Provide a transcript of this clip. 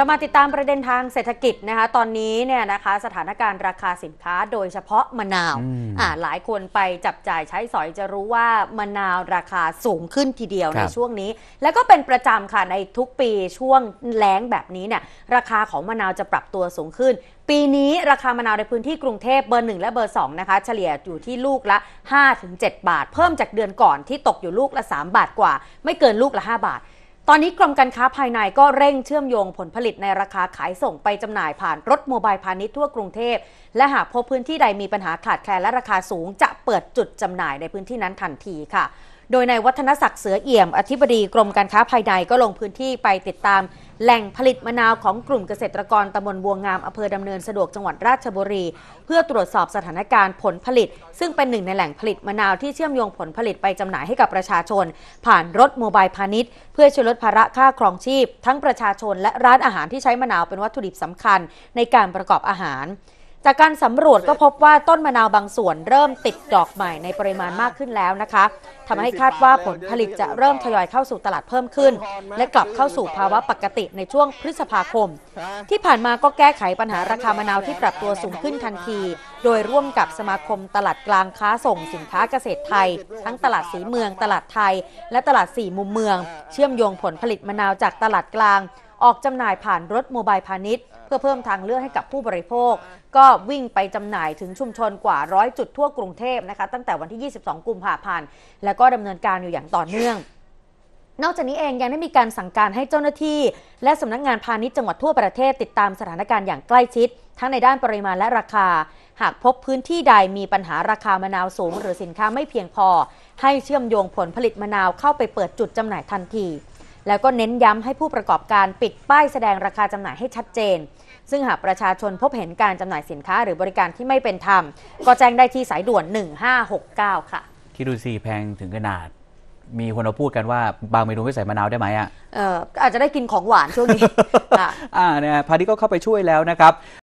รามาติดตามประเด็นทางเศรษฐกิจนะคะตอนนี้เนี่ยนะคะสถานการณ์ราคาสินค้าโดยเฉพาะมะนาว อ่าหลายคนไปจับจ่ายใช้สอยจะรู้ว่ามะนาวราคาสูงขึ้นทีเดียวในช่วงนี้ แล้วก็เป็นประจำค่ะในทุกปีช่วงแล้งแบบนี้เนี่ยราคาของมะนาวจะปรับตัวสูงขึ้น ปีนี้ราคามะนาวในพื้นที่กรุงเทพเบอร์หนึ่งและเบอร์สองนะคะเฉลี่ยอยู่ที่ลูกละ 5-7 บาท เพิ่มจากเดือนก่อนที่ตกอยู่ลูกละ 3 บาทกว่า ไม่เกินลูกละ 5 บาทตอนนี้กรมการค้าภายในก็เร่งเชื่อมโยงผลผลิตในราคาขายส่งไปจำหน่ายผ่านรถโมบายพาณิชย์ทั่วกรุงเทพ และหากพบพื้นที่ใดมีปัญหาขาดแคลนและราคาสูงจะเปิดจุดจำหน่ายในพื้นที่นั้นทันทีค่ะโดยนายวัฒนศักดิ์เสือเอี่ยม อธิบดีกรมการค้าภายในก็ลงพื้นที่ไปติดตาม แหล่งผลิตมะนาวของกลุ่มเกษตรกรตำบลบัวงามอำเภอดำเนินสะดวกจังหวัดราชบุรี เพื่อตรวจสอบสถานการณ์ผลผลิต ซึ่งเป็นหนึ่งในแหล่งผลิตมะนาวที่เชื่อมโยงผลผลิตไปจำหน่ายให้กับประชาชน ผ่านรถโมบายพาณิชย์เพื่อช่วยลดภาระค่าครองชีพ ทั้งประชาชนและร้านอาหารที่ใช้มะนาวเป็นวัตถุดิบสำคัญในการประกอบอาหารจากการสำรวจก็พบว่าต้นมะนาวบางส่วนเริ่มติดดอกใหม่ในปริมาณมากขึ้นแล้วนะคะทำให้คาดว่าผลผลิตจะเริ่มทยอยเข้าสู่ตลาดเพิ่มขึ้น และกลับเข้าสู่ภาวะปกติในช่วงพฤษภาคม ที่ผ่านมาก็แก้ไขปัญหาราคามะนาวที่ปรับตัวสูงขึ้นทันทีโดยร่วมกับสมาคมตลาดกลางค้าส่งสินค้าเกษตรไทย ทั้งตลาดสีเมือง ตลาดไทย และตลาดสี่มุมเมืองเชื่อมโยงผลผลิตมะนาวจากตลาดกลางออกจำหน่ายผ่านรถโมบายพาณิชย์เพื่อเพิ่มทางเลือกให้กับผู้บริโภค ก็วิ่งไปจำหน่ายถึงชุมชนกว่าร้อยจุดทั่วกรุงเทพนะคะตั้งแต่วันที่ 22 กุมภาพันธ์และก็ดำเนินการอยู่อย่างต่อเนื่อง นอกจากนี้เองยังได้มีการสั่งการให้เจ้าหน้าที่ และสำนักงานพาณิชย์จังหวัดทั่วประเทศ ติดตามสถานการณ์อย่างใกล้ชิดทั้งในด้านปริมาณและราคา หากพบพื้นที่ใดมีปัญหาราคามะนาวสูง หรือสินค้าไม่เพียงพอ ให้เชื่อมโยงผลผลิตมะนาวเข้าไปเปิดจุดจำหน่ายทันทีแล้วก็เน้นย้ำให้ผู้ประกอบการปิดป้ายแสดงราคาจำหน่ายให้ชัดเจน ซึ่งหากประชาชนพบเห็นการจำหน่ายสินค้าหรือบริการที่ไม่เป็นธรรม ก็แจ้งได้ที่สายด่วน 1569 ค่ะ คิดดูสิแพงถึงขนาด มีคนมาพูดกันว่าบางเมนูไม่ใส่มะนาวได้ไหมอ่ะ เอ่ออาจจะได้กินของหวานช่วงนี้อ่านี่ยพาณิชก็เข้าไปช่วยแล้วนะครับ